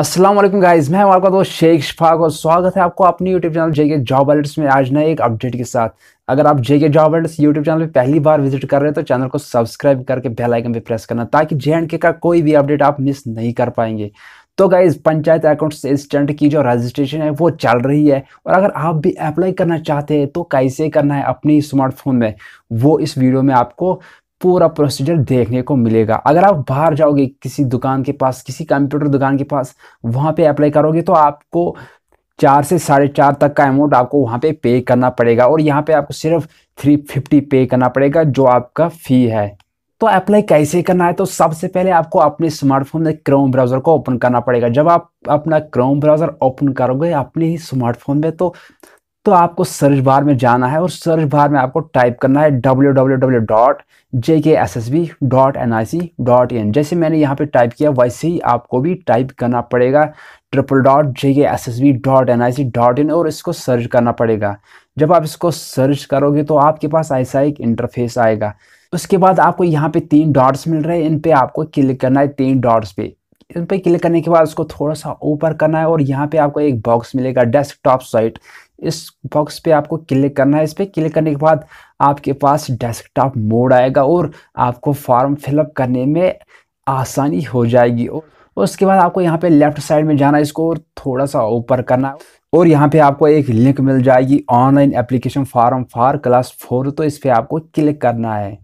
अस्सलाम वालेकुम मैं हमारा दोस्त शेख शफाक और स्वागत है आपको अपनी YouTube channel JK job alerts में आज नए एक अपडेट के साथ अगर आप JK job alerts YouTube channel पे पहली बार विजिट कर रहे हैं तो चैनल को सब्सक्राइब करके बेल आइकन पे प्रेस करना ताकि जे एंड के का कोई भी अपडेट आप मिस नहीं कर पाएंगे तो गाइज पंचायत अकाउंट असिस्टेंट की जो रजिस्ट्रेशन है वो चल रही है और अगर आप भी अप्लाई करना चाहते हैं तो कैसे करना है अपने स्मार्टफोन में वो इस वीडियो में आपको पूरा प्रोसीजर देखने को मिलेगा अगर आप बाहर जाओगे किसी दुकान के पास किसी कंप्यूटर दुकान के पास वहाँ पे अप्लाई करोगे तो आपको चार से साढ़े चार तक का अमाउंट आपको वहाँ पे पे करना पड़ेगा और यहाँ पे आपको सिर्फ थ्री फिफ्टी पे करना पड़ेगा जो आपका फ़ी है तो अप्लाई कैसे करना है तो सबसे पहले आपको अपने स्मार्टफोन में क्रोम ब्राउज़र को ओपन करना पड़ेगा जब आप अपना क्रोम ब्राउज़र ओपन करोगे अपने ही स्मार्टफोन में तो तो आपको सर्च बार में जाना है और सर्च बार में आपको टाइप करना है W W W dot S S B dot N I C dot in जैसे मैंने यहाँ पे टाइप किया वैसे ही आपको भी टाइप करना पड़ेगा triple dot J K S S B dot N I C dot in और इसको सर्च करना पड़ेगा जब आप इसको सर्च करोगे तो आपके पास ऐसा एक इंटरफेस आएगा उसके बाद आपको यहाँ पे तीन डॉट्स मिल रहे हैं इन पे आपको क्लिक करना है तीन डॉट्स पे इन पे क्लिक करने के बाद उसको थोड़ा सा ऊपर करना है और यहाँ पे आपको एक बॉक्स मिलेगा डेस्कटॉप साइट इस बॉक्स पे आपको क्लिक करना है इस पर क्लिक करने के बाद आपके पास डेस्कटॉप मोड आएगा और आपको फॉर्म फिलअप करने में आसानी हो जाएगी और उसके बाद आपको यहाँ पे लेफ्ट साइड में जाना है इसको और थोड़ा सा ऊपर करना और यहाँ पे आपको एक लिंक मिल जाएगी online application form for class four तो इस पर आपको क्लिक करना है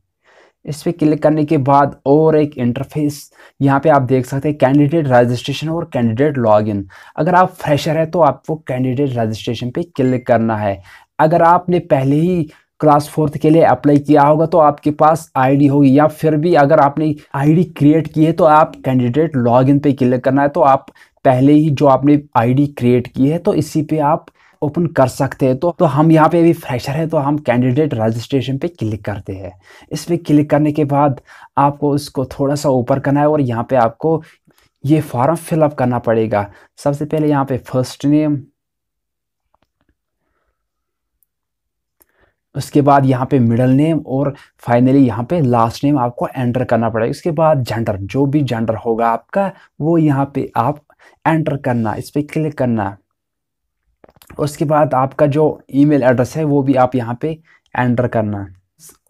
इस पर क्लिक करने के बाद और एक इंटरफेस यहाँ पे आप देख सकते हैं कैंडिडेट रजिस्ट्रेशन और कैंडिडेट लॉगिन अगर आप फ्रेशर है तो आपको कैंडिडेट रजिस्ट्रेशन पे क्लिक करना है अगर आपने पहले ही क्लास फोर्थ के लिए अप्लाई किया होगा तो आपके पास आईडी होगी या फिर भी अगर आपने आईडी क्रिएट की है तो आप कैंडिडेट लॉगिन पे क्लिक करना है तो आप पहले ही जो आपने आईडी क्रिएट की है तो इसी पे आप ओपन कर सकते हैं तो तो हम यहाँ पे अभी फ्रेशर है तो हम कैंडिडेट रजिस्ट्रेशन पे क्लिक करते हैं इस पर क्लिक करने के बाद आपको इसको थोड़ा सा ऊपर करना है और यहाँ पे आपको ये फॉर्म फिलअप करना पड़ेगा सबसे पहले यहाँ पे फर्स्ट नेम उसके बाद यहाँ पे मिडल नेम और फाइनली यहाँ पे लास्ट नेम आपको एंटर करना पड़ेगा उसके बाद जेंडर जो भी जेंडर होगा आपका वो यहाँ पे आप एंटर करना इस पर क्लिक करना उसके बाद आपका जो ईमेल एड्रेस है वो भी आप यहाँ पे एंटर करना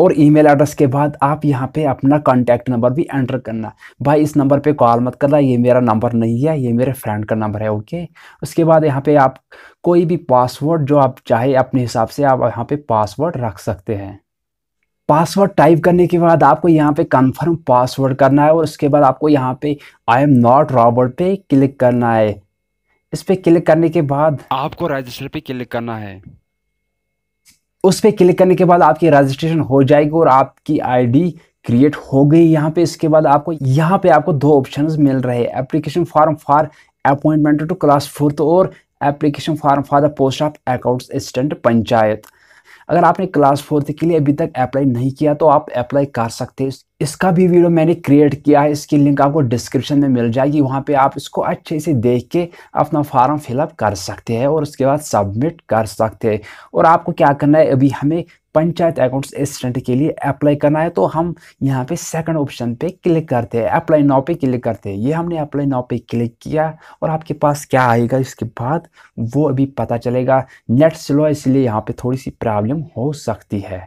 और ईमेल एड्रेस के बाद आप यहाँ पे अपना कॉन्टैक्ट नंबर भी एंटर करना भाई इस नंबर पे कॉल मत करना ये मेरा नंबर नहीं है ये मेरे फ्रेंड का नंबर है ओके उसके बाद यहाँ पे आप कोई भी पासवर्ड जो आप चाहे अपने हिसाब से आप यहाँ पे पासवर्ड रख सकते हैं पासवर्ड टाइप करने के बाद आपको यहाँ पे कंफर्म पासवर्ड करना है और उसके बाद आपको यहाँ पे आई एम नॉट रॉबर्ट पे क्लिक करना है इस पर क्लिक करने के बाद आपको रजिस्टर पे क्लिक करना है उस पर क्लिक करने के बाद आपकी रजिस्ट्रेशन हो जाएगी और आपकी आईडी क्रिएट हो गई यहाँ पे इसके बाद आपको यहाँ पे आपको दो ऑप्शंस मिल रहे हैं application form for appointment to class fourth और application form for the post of account assistant panchayat अगर आपने क्लास फोर्थ के लिए अभी तक अप्लाई नहीं किया तो आप अप्लाई कर सकते हैं इसका भी वीडियो मैंने क्रिएट किया है इसकी लिंक आपको डिस्क्रिप्शन में मिल जाएगी वहाँ पे आप इसको अच्छे से देख के अपना फॉर्म फिलअप कर सकते हैं और उसके बाद सबमिट कर सकते हैं और आपको क्या करना है अभी हमें पंचायत अकाउंट्स असिस्टेंट के लिए अप्लाई करना है तो हम यहाँ पे सेकंड ऑप्शन पे क्लिक करते हैं अप्लाई नाव पे क्लिक करते हैं ये हमने अप्लाई नाव पे क्लिक किया और आपके पास क्या आएगा इसके बाद वो अभी पता चलेगा नेट स्लो इसलिए यहाँ पे थोड़ी सी प्रॉब्लम हो सकती है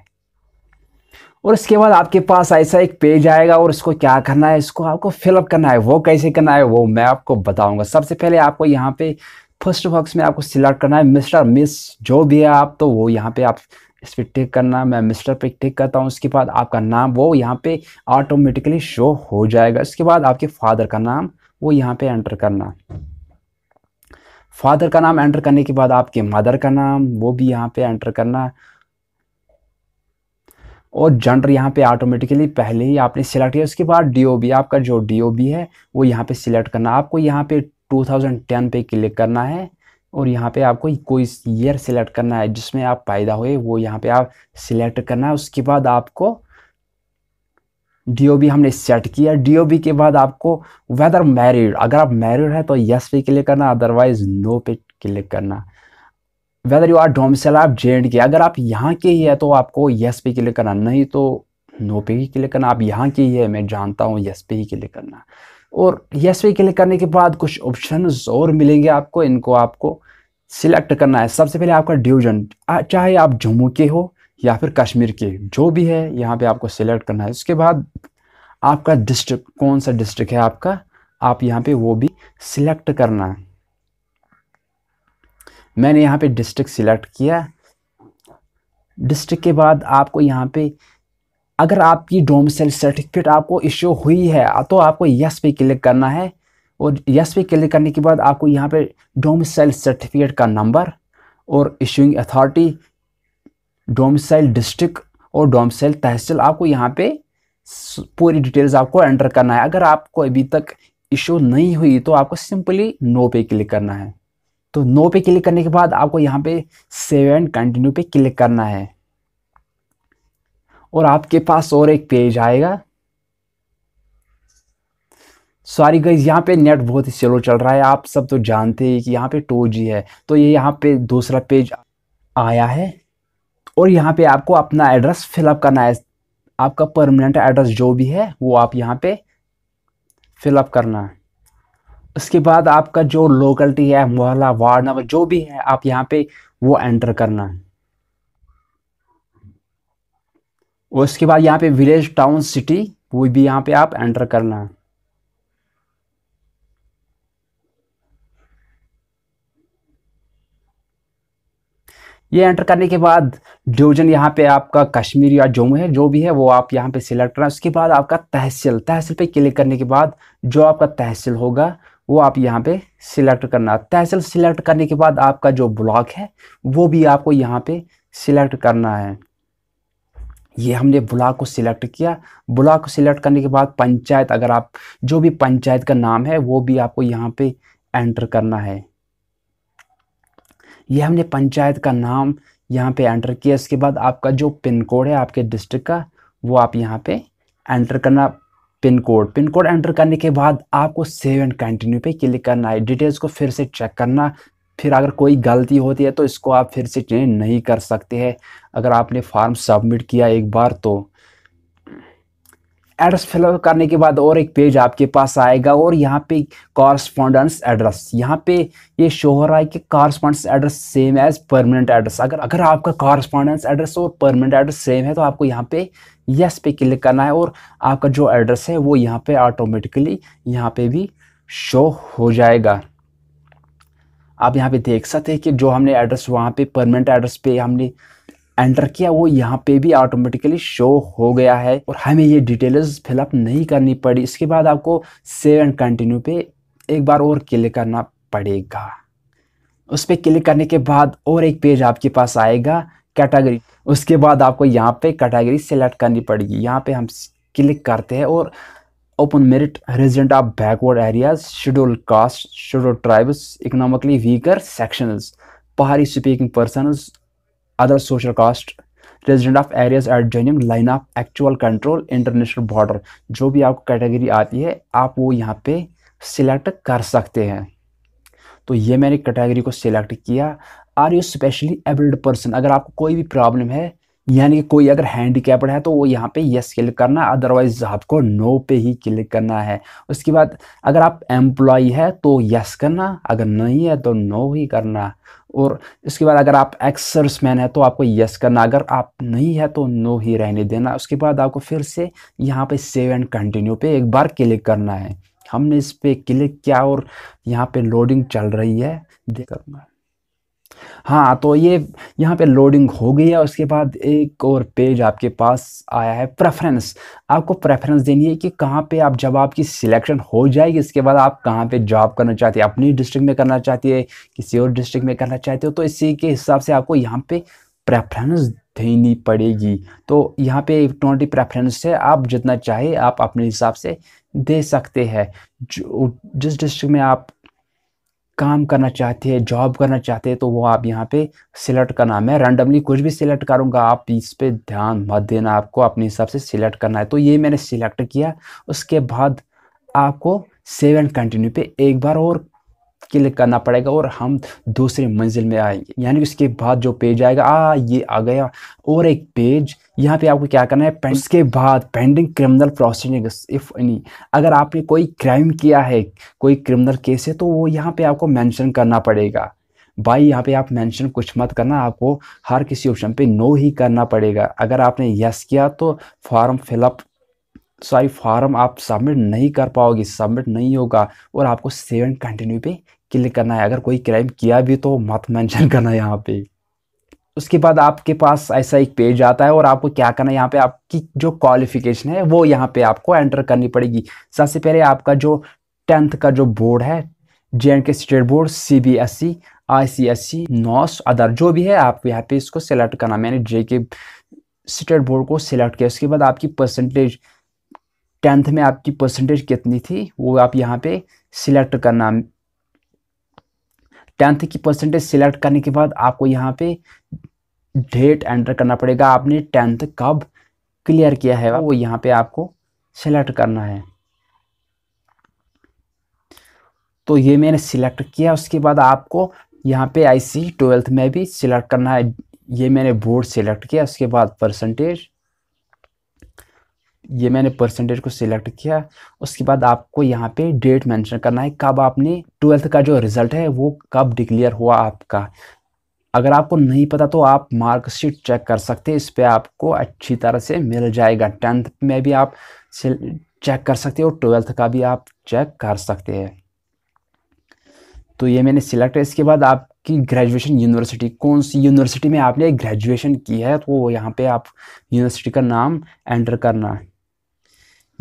और इसके बाद आपके पास ऐसा एक पेज आएगा और इसको क्या करना है इसको आपको फिलअप करना है वो कैसे करना है वो मैं आपको बताऊंगा सबसे पहले आपको यहाँ पे फर्स्ट बॉक्स में आपको सिलेक्ट करना है मिस्टर मिस जो भी है आप तो वो यहाँ पे आप इस पर टिक करना मैं मिस्टर पे टिक करता हूँ उसके बाद आपका नाम वो यहाँ पे ऑटोमेटिकली शो हो जाएगा इसके बाद आपके फादर का नाम वो यहाँ पे एंटर करना फादर का नाम एंटर करने के बाद आपके मदर का नाम वो भी यहाँ पे एंटर करना और जेंडर यहाँ पे ऑटोमेटिकली पहले ही आपने सिलेक्ट किया उसके बाद डीओबी आपका जो डीओबी है वो यहाँ पे सिलेक्ट करना आपको यहाँ पे 2010 पे क्लिक करना है और यहाँ पे आपको कोई ईयर सिलेक्ट करना है जिसमें आप पैदा हुए वो यहाँ पे आप सिलेक्ट करना है उसके बाद आपको डी हमने सेट किया डी के बाद आपको वेदर मैरिड अगर आप मैरिड है तो यस पे क्लिक करना अदरवाइज नो पे क्लिक करना वेदर यू आर डोमिसल आप जे के अगर आप यहाँ के ही है तो आपको यस पे क्लिक करना नहीं तो नो पे ही क्लिक करना आप यहाँ के ही है मैं जानता हूँ यस पे ही क्लिक करना और यस पे क्लिक करने के बाद कुछ ऑप्शन और मिलेंगे आपको इनको आपको सिलेक्ट करना है सबसे पहले आपका डिवीजन चाहे आप जम्मू के हो या फिर कश्मीर के जो भी है यहाँ पे आपको सिलेक्ट करना है उसके बाद आपका डिस्ट्रिक्ट कौन सा डिस्ट्रिक्ट है आपका आप यहाँ पे वो भी सिलेक्ट करना है मैंने यहाँ पे डिस्ट्रिक्ट सिलेक्ट किया डिस्ट्रिक्ट के बाद आपको यहाँ पे अगर आपकी डोमिसल सर्टिफिकेट आपको इश्यू हुई है तो आपको यस पे क्लिक करना है और यस पे क्लिक करने के बाद आपको यहाँ पे डोमिसल सर्टिफिकेट का नंबर और इशूइंग अथॉरिटी डोमिसल डिस्ट्रिक्ट और डोमिसाइल तहसील आपको यहाँ पे पूरी डिटेल्स आपको एंटर करना है अगर आपको अभी तक इशू नहीं हुई तो आपको सिंपली नो पे क्लिक करना है तो नो पे क्लिक करने के बाद आपको यहाँ पे सेव एंड कंटिन्यू पे क्लिक करना है और आपके पास और एक पेज आएगा सॉरी गाइज यहाँ पे नेट बहुत ही स्लो चल रहा है आप सब तो जानते हैं कि यहाँ पे टू जी है तो ये यहाँ पे दूसरा पेज आया है और यहाँ पे आपको अपना एड्रेस फिलअप करना है आपका परमानेंट एड्रेस जो भी है वो आप यहाँ पे फिलअप करना है उसके बाद आपका जो लोकलिटी है मोहल्ला वार्ड नंबर जो भी है आप यहाँ पे वो एंटर करना है और उसके बाद यहाँ पे विलेज टाउन सिटी वो भी यहाँ पे आप एंटर करना है ये एंटर करने के बाद डिवीजन यहाँ पे आपका कश्मीर या जम्मू है जो भी है वो आप यहाँ पे सिलेक्ट करना उसके बाद आपका तहसील तहसील पे क्लिक करने के बाद जो आपका तहसील होगा वो आप यहाँ पे सिलेक्ट करना तहसील सिलेक्ट करने के बाद आपका जो ब्लॉक है वो भी आपको यहाँ पे सिलेक्ट करना है ये हमने ब्लॉक को सिलेक्ट किया ब्लॉक को सिलेक्ट करने के बाद पंचायत अगर आप जो भी पंचायत का नाम है वो भी आपको यहाँ पे एंटर करना है ये हमने पंचायत का नाम यहाँ पे एंटर किया इसके बाद आपका जो पिन कोड है आपके डिस्ट्रिक्ट का वो आप यहाँ पे एंटर करना pin code pin code enter करने के बाद आपको सेव एंड कंटिन्यू पे क्लिक करना है डिटेल्स को फिर से चेक करना फिर अगर कोई गलती होती है तो इसको आप फिर से चेंज नहीं कर सकते हैं अगर आपने फॉर्म सबमिट किया एक बार तो एड्रेस फिलअप करने के बाद और एक पेज आपके पास आएगा और यहाँ पे कॉरस्पॉन्डेंस एड्रेस यहाँ पे ये शो हो रहा है कि correspondence address same as permanent address अगर अगर आपका कॉरस्पॉन्डेंस एड्रेस और परमानेंट एड्रेस सेम है तो आपको यहाँ पे यस पे क्लिक करना है और आपका जो एड्रेस है वो यहाँ पे ऑटोमेटिकली यहाँ पे भी शो हो जाएगा आप यहाँ पे देख सकते हैं कि जो हमने एड्रेस वहाँ पे परमानेंट एड्रेस पे हमने एंटर किया वो यहाँ पे भी ऑटोमेटिकली शो हो गया है और हमें ये डिटेल्स फिलअप नहीं करनी पड़ी इसके बाद आपको सेव एंड कंटिन्यू पे एक बार और क्लिक करना पड़ेगा उस पर क्लिक करने के बाद और एक पेज आपके पास आएगा कैटेगरी उसके बाद आपको यहाँ पे कैटेगरी सेलेक्ट करनी पड़ेगी यहाँ पे हम क्लिक करते हैं और open merit resident of backward areas schedule caste schedule tribes economically weaker sections Pahari speaking persons other social caste resident of areas adjoining line of actual control international border जो भी आपको कैटेगरी आती है आप वो यहाँ पे सिलेक्ट कर सकते हैं तो ये मैंने कैटेगरी को सिलेक्ट किया are you specially abled person अगर आपको कोई भी प्रॉब्लम है यानी कि कोई अगर हैंडीकैप्ड है तो वो यहाँ पे यस क्लिक करना अदरवाइज आपको नो पे ही क्लिक करना है उसके बाद अगर आप एम्प्लॉय है तो यस करना अगर नहीं है तो नो ही करना और इसके बाद अगर आप एक्सर्समैन है तो आपको यस करना अगर आप नहीं है तो नो ही रहने देना उसके बाद आपको फिर से यहाँ पे सेव एंड कंटिन्यू पे एक बार क्लिक करना है हमने इस पर क्लिक किया और यहाँ पे लोडिंग चल रही है देख करना हाँ तो ये यहाँ पे लोडिंग हो गई है उसके बाद एक और पेज आपके पास आया है प्रेफरेंस आपको प्रेफरेंस देनी है कि कहाँ पे आप जब आपकी सिलेक्शन हो जाएगी इसके बाद आप कहाँ पे जॉब करना चाहते हैं अपनी डिस्ट्रिक्ट में करना चाहती है किसी और डिस्ट्रिक्ट में करना चाहते हो तो इसी के हिसाब से आपको यहाँ पर प्रेफरेंस देनी पड़ेगी तो यहाँ पे ट्वेंटी प्रेफरेंस है आप जितना चाहे आप अपने हिसाब से दे सकते हैं जो जिस डिस्ट्रिक्ट में आप काम करना चाहते हैं जॉब करना चाहते हैं तो वो आप यहाँ पे सिलेक्ट करना मैं रैंडमली कुछ भी सिलेक्ट करूँगा आप इस पर ध्यान मत देना आपको अपने हिसाब से सिलेक्ट करना है तो ये मैंने सिलेक्ट किया उसके बाद आपको सेव एंड कंटिन्यू पे एक बार और क्लिक करना पड़ेगा और हम दूसरी मंजिल में आएंगे यानी कि उसके बाद जो पेज आएगा आ ये आ गया और एक पेज यहाँ पे आपको क्या करना है पेंड उसके बाद pending criminal proceeding if any अगर आपने कोई क्राइम किया है कोई क्रिमिनल केस है तो वो यहाँ पे आपको मेंशन करना पड़ेगा भाई यहाँ पे आप मेंशन कुछ मत करना आपको हर किसी ऑप्शन पे नो ही करना पड़ेगा अगर आपने यस किया तो फॉर्म फिलअप सॉरी फॉर्म आप सबमिट नहीं कर पाओगे सबमिट नहीं होगा और आपको सेवन कंटिन्यू पे क्लिक करना है अगर कोई क्राइम किया भी तो मत मैंशन करना यहाँ पर उसके बाद आपके पास ऐसा एक पेज आता है और आपको क्या करना है यहाँ पे आपकी जो क्वालिफिकेशन है वो यहाँ पे आपको एंटर करनी पड़ेगी सबसे पहले आपका जो टेंथ का जो बोर्ड है J and K state board C B S C I C S C नॉस अदर जो भी है आपको यहाँ पे इसको सिलेक्ट करना मैंने जे के स्टेट बोर्ड को सिलेक्ट किया उसके बाद आपकी परसेंटेज टेंथ में आपकी परसेंटेज कितनी थी वो आप यहाँ पे सिलेक्ट करना टेंथ की परसेंटेज सिलेक्ट करने के बाद आपको यहाँ पे डेट एंटर करना पड़ेगा आपने टेंथ कब क्लियर किया है वो यहाँ पे आपको सिलेक्ट करना है तो ये मैंने सिलेक्ट किया उसके बाद आपको यहाँ पे आईसी ट्वेल्थ में भी सिलेक्ट करना है ये मैंने बोर्ड सिलेक्ट किया उसके बाद परसेंटेज ये मैंने परसेंटेज को सिलेक्ट किया उसके बाद आपको यहाँ पे डेट मेंशन करना है कब आपने ट्वेल्थ का जो रिजल्ट है वो कब डिक्लेयर हुआ आपका अगर आपको नहीं पता तो आप मार्कशीट चेक कर सकते हैं इस पर आपको अच्छी तरह से मिल जाएगा टेंथ में भी आप चेक कर सकते हो और ट्वेल्थ का भी आप चेक कर सकते हैं तो ये मैंने सिलेक्ट है इसके बाद आपकी ग्रेजुएशन यूनिवर्सिटी कौन सी यूनिवर्सिटी में आपने ग्रेजुएशन की है तो यहाँ पे आप यूनिवर्सिटी का नाम एंटर करना है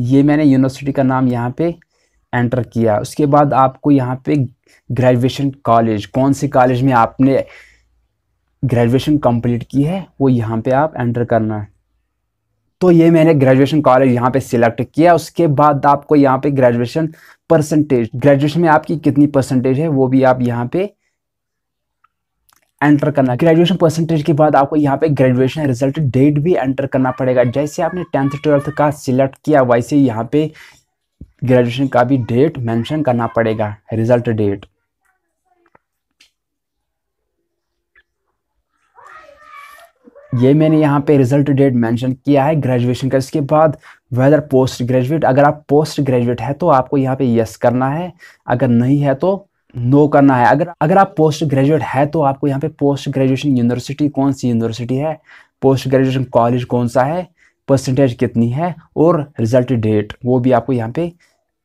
ये मैंने यूनिवर्सिटी का नाम यहाँ पे एंटर किया उसके बाद आपको यहाँ पे ग्रेजुएशन कॉलेज कौन से कॉलेज में आपने ग्रेजुएशन कंप्लीट की है वो यहाँ पे आप एंटर करना है तो ये मैंने ग्रेजुएशन कॉलेज यहाँ पे सिलेक्ट किया उसके बाद आपको यहाँ पे ग्रेजुएशन परसेंटेज ग्रेजुएशन में आपकी कितनी परसेंटेज है वो भी आप यहाँ पे एंटर करना ग्रेजुएशन परसेंटेज के बाद आपको यहाँ पे ग्रेजुएशन रिजल्ट डेट भी एंटर करना पड़ेगा जैसे आपने टेंथ ट्वेल्थ का सिलेक्ट किया वैसे यहाँ पे ग्रेजुएशन का भी डेट मेंशन करना पड़ेगा रिजल्ट डेट ये मैंने यहाँ पे रिजल्ट डेट मेंशन किया है ग्रेजुएशन का इसके बाद वेदर पोस्ट ग्रेजुएट अगर आप पोस्ट ग्रेजुएट है तो आपको यहाँ पे यस करना है अगर नहीं है तो नो करना है अगर अगर आप पोस्ट ग्रेजुएट है तो आपको यहाँ पे पोस्ट ग्रेजुएशन यूनिवर्सिटी कौन सी यूनिवर्सिटी है पोस्ट ग्रेजुएशन कॉलेज कौन सा है परसेंटेज कितनी है और रिजल्ट डेट वो भी आपको यहाँ पे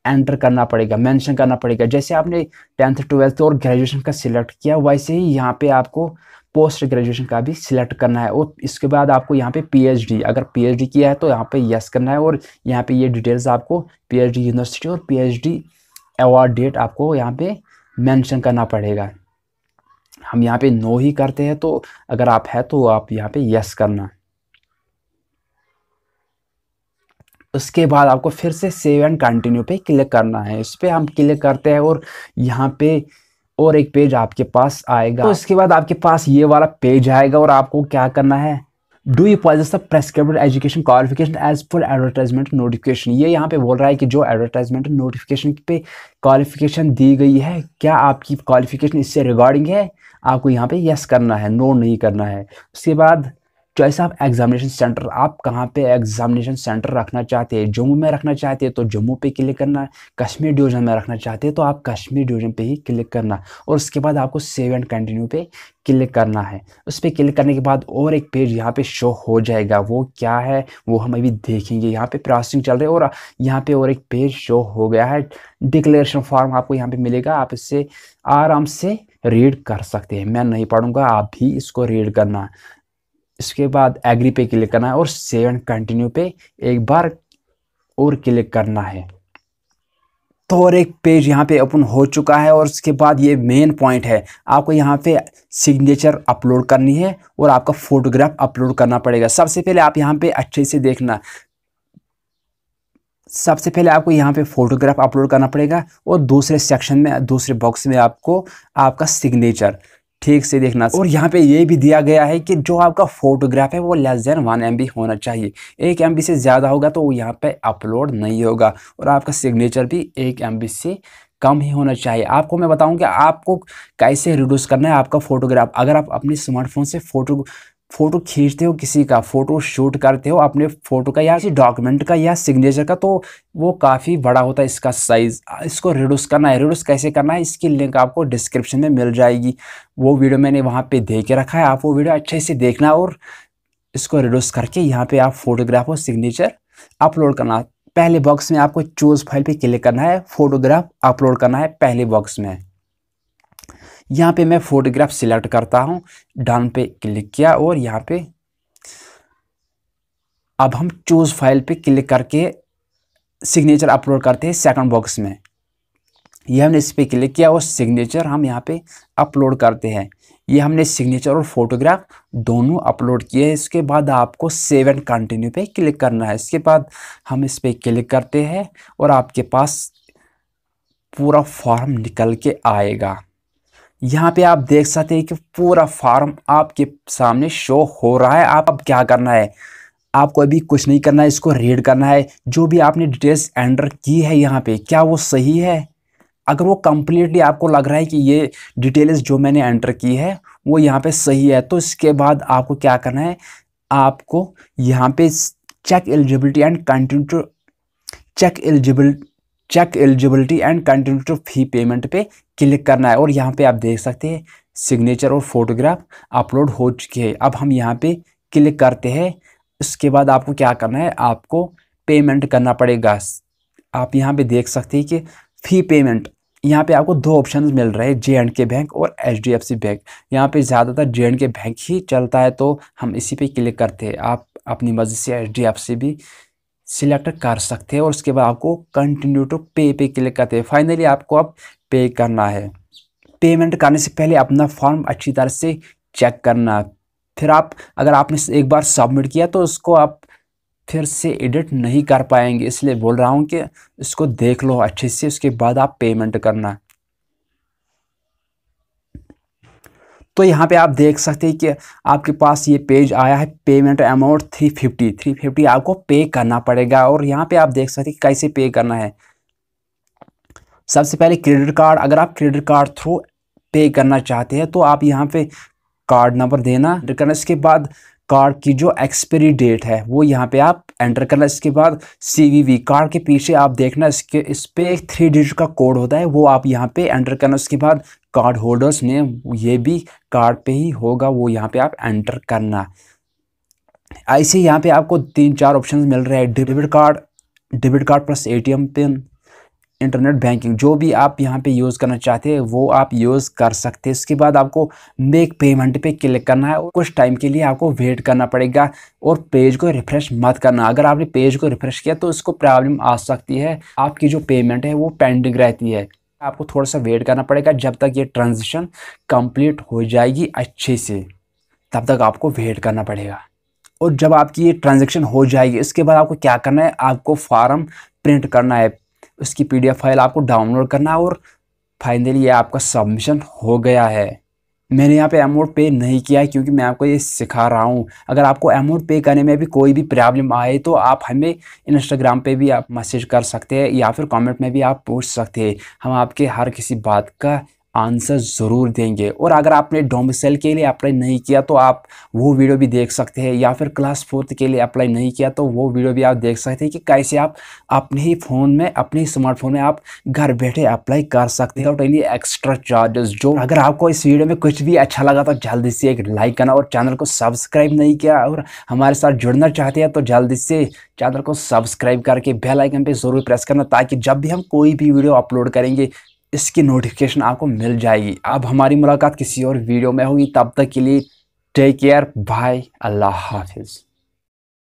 एंटर करना पड़ेगा मेंशन करना पड़ेगा जैसे आपने टेंथ ट्वेल्थ और ग्रेजुएशन का सिलेक्ट किया वैसे ही यहाँ पे आपको पोस्ट ग्रेजुएशन का भी सिलेक्ट करना है और इसके बाद आपको यहाँ पे पीएचडी अगर पीएचडी किया है तो यहाँ पे यस करना है और यहाँ पे ये डिटेल्स आपको पीएचडी यूनिवर्सिटी और पीएचडी अवार्ड डेट आपको यहाँ पे मेंशन करना पड़ेगा हम यहाँ पे नो ही करते हैं तो अगर आप है तो आप यहाँ पे यस करना उसके बाद आपको फिर से सेव एंड कंटिन्यू पे क्लिक करना है इस पर हम क्लिक करते हैं और यहाँ पे और एक पेज आपके पास आएगा तो उसके बाद आपके पास ये वाला पेज आएगा और आपको क्या करना है do you possess the prescribed education qualification as per advertisement notification ये यहाँ पे बोल रहा है कि जो एडवर्टाइजमेंट notification पे क्वालिफिकेशन दी गई है क्या आपकी क्वालिफिकेशन इससे रिगार्डिंग है आपको यहाँ पे यस करना है no नहीं करना है उसके बाद चॉइस ऑफ एग्जामिनेशन सेंटर आप कहाँ पे एग्जामिनेशन सेंटर रखना चाहते हैं जम्मू में रखना चाहते हैं तो जम्मू पे क्लिक करना कश्मीर डिवीजन में रखना चाहते हैं तो आप कश्मीर डिवीजन पे ही क्लिक करना और उसके बाद आपको सेव एंड कंटिन्यू पे क्लिक करना है उस पर क्लिक करने के बाद और एक पेज यहाँ पे शो हो जाएगा वो क्या है वो हम अभी देखेंगे यहाँ पे प्रोसेसिंग चल रही है और यहाँ पे और एक पेज शो हो गया है डिक्लेरेशन फॉर्म आपको यहाँ पे मिलेगा आप इससे आराम से रीड कर सकते हैं मैं नहीं पढ़ूंगा आप भी इसको रीड करना इसके बाद एग्री पे क्लिक करना है और सेव एंड कंटिन्यू पे एक बार और क्लिक करना है तो और एक पेज यहाँ पे ओपन हो चुका है और उसके बाद ये मेन पॉइंट है आपको यहाँ पे सिग्नेचर अपलोड करनी है और आपका फोटोग्राफ अपलोड करना पड़ेगा सबसे पहले आप यहाँ पे अच्छे से देखना सबसे पहले आपको यहाँ पे फोटोग्राफ अपलोड करना पड़ेगा और दूसरे सेक्शन में दूसरे बॉक्स में आपको आपका सिग्नेचर ठीक से देखना और यहाँ पे ये भी दिया गया है कि जो आपका फोटोग्राफ है वो लेस देन वन एम होना चाहिए एक एम से ज़्यादा होगा तो वो यहाँ पे अपलोड नहीं होगा और आपका सिग्नेचर भी एक एम से कम ही होना चाहिए आपको मैं बताऊं कि आपको कैसे रिड्यूस करना है आपका फोटोग्राफ अगर आप अपने स्मार्टफोन से फोटो फोटो खींचते हो किसी का फोटो शूट करते हो अपने फोटो का या किसी डॉक्यूमेंट का या सिग्नेचर का तो वो काफ़ी बड़ा होता है इसका साइज़ इसको रिड्यूस करना है रिड्यूस कैसे करना है इसकी लिंक आपको डिस्क्रिप्शन में मिल जाएगी वो वीडियो मैंने वहाँ पे दे के रखा है आप वो वीडियो अच्छे से देखना और इसको रिड्यूस करके यहाँ पर आप फोटोग्राफ और सिग्नेचर अपलोड करना पहले बॉक्स में आपको चूज़ फाइल पे क्लिक करना है फोटोग्राफ अपलोड करना है पहले बॉक्स में यहाँ पे मैं फोटोग्राफ सिलेक्ट करता हूँ डन पे क्लिक किया और यहाँ पे अब हम चूज़ फाइल पे क्लिक करके सिग्नेचर अपलोड करते हैं सेकंड बॉक्स में ये हमने इस पर क्लिक किया और सिग्नेचर हम यहाँ पे अपलोड करते हैं ये हमने सिग्नेचर और फोटोग्राफ दोनों अपलोड किए हैं इसके बाद आपको सेव एंड कंटिन्यू पे क्लिक करना है इसके बाद हम इस पर क्लिक करते हैं और आपके पास पूरा फॉर्म निकल के आएगा यहाँ पे आप देख सकते हैं कि पूरा फार्म आपके सामने शो हो रहा है आप अब क्या करना है आपको अभी कुछ नहीं करना है इसको रीड करना है जो भी आपने डिटेल्स एंटर की है यहाँ पे क्या वो सही है अगर वो कम्प्लीटली आपको लग रहा है कि ये डिटेल्स जो मैंने एंटर की है वो यहाँ पे सही है तो इसके बाद आपको क्या करना है आपको यहाँ पे check eligibility and continue to check eligibility check eligibility and continue to fee payment पे क्लिक करना है और यहाँ पे आप देख सकते हैं सिग्नेचर और फोटोग्राफ अपलोड हो चुकी है अब हम यहाँ पे क्लिक करते हैं उसके बाद आपको क्या करना है आपको पेमेंट करना पड़ेगा आप यहाँ पे देख सकते हैं कि फ़ी पेमेंट यहाँ पे आपको दो ऑप्शन मिल रहे हैं जे एंड के बैंक और H D F C bank यहाँ पे ज़्यादातर जे एंड के बैंक ही चलता है तो हम इसी पे क्लिक करते हैं आप अपनी मर्ज़ी से एच डी एफ सी भी सिलेक्ट कर सकते हैं और उसके बाद आपको कंटिन्यू टू पे पे क्लिक करते हैं फाइनली आपको अब पे करना है पेमेंट करने से पहले अपना फॉर्म अच्छी तरह से चेक करना फिर आप अगर आपने एक बार सबमिट किया तो उसको आप फिर से एडिट नहीं कर पाएंगे इसलिए बोल रहा हूँ कि इसको देख लो अच्छे से उसके बाद आप पेमेंट करना तो यहाँ पे आप देख सकते हैं कि आपके पास ये पेज आया है payment amount three fifty three fifty आपको पे करना पड़ेगा और यहाँ पे आप देख सकते हैं कैसे पे करना है सबसे पहले क्रेडिट कार्ड अगर आप क्रेडिट कार्ड थ्रू पे करना चाहते हैं तो आप यहाँ पे कार्ड नंबर देना करना इसके बाद कार्ड की जो एक्सपायरी डेट है वो यहाँ पे आप एंटर करना इसके बाद सीवीवी कार्ड के पीछे आप देखना इसके इस पर एक थ्री डिजिट का कोड होता है वो आप यहाँ पे एंटर करना उसके बाद कार्ड होल्डर्स ने ये भी कार्ड पे ही होगा वो यहाँ पे आप एंटर करना ऐसे यहाँ पे आपको तीन चार ऑप्शन मिल रहे हैं debit card debit card plus ATM pin internet banking जो भी आप यहाँ पे यूज़ करना चाहते हैं वो आप यूज़ कर सकते हैं इसके बाद आपको मेक पेमेंट पे क्लिक करना है और कुछ टाइम के लिए आपको वेट करना पड़ेगा और पेज को रिफ़्रेश मत करना अगर आपने पेज को रिफ़्रेश किया तो इसको प्रॉब्लम आ सकती है आपकी जो पेमेंट है वो पेंडिंग रहती है आपको थोड़ा सा वेट करना पड़ेगा जब तक ये ट्रांजिशन कंप्लीट हो जाएगी अच्छे से तब तक आपको वेट करना पड़ेगा और जब आपकी ये ट्रांजेक्शन हो जाएगी इसके बाद आपको क्या करना है आपको फॉर्म प्रिंट करना है उसकी पी फाइल आपको डाउनलोड करना है और फाइनली ये आपका सबमिशन हो गया है मैंने यहाँ पे अमाउंट पे नहीं किया है क्योंकि मैं आपको ये सिखा रहा हूँ अगर आपको अमाउंट पे करने में भी कोई भी प्रॉब्लम आए तो आप हमें इंस्टाग्राम पे भी आप मैसेज कर सकते हैं या फिर कमेंट में भी आप पूछ सकते हैं हम आपके हर किसी बात का आंसर ज़रूर देंगे और अगर आपने डोमिसल के लिए अप्लाई नहीं किया तो आप वो वीडियो भी देख सकते हैं या फिर क्लास फोर्थ के लिए अप्लाई नहीं किया तो वो वीडियो भी आप देख सकते हैं कि कैसे आप अपने ही फ़ोन में अपने ही स्मार्टफोन में आप घर बैठे अप्लाई कर सकते हैं और एनी एक्स्ट्रा चार्जेस जो अगर आपको इस वीडियो में कुछ भी अच्छा लगा तो जल्दी से एक लाइक करना और चैनल को सब्सक्राइब नहीं किया और हमारे साथ जुड़ना चाहते हैं तो जल्दी से चैनल को सब्सक्राइब करके बेल आइकन पे ज़रूर प्रेस करना ताकि जब भी हम कोई भी वीडियो अपलोड करेंगे इसकी नोटिफिकेशन आपको मिल जाएगी अब हमारी मुलाकात किसी और वीडियो में होगी तब तक के लिए टेक केयर बाय अल्लाह हाफिज़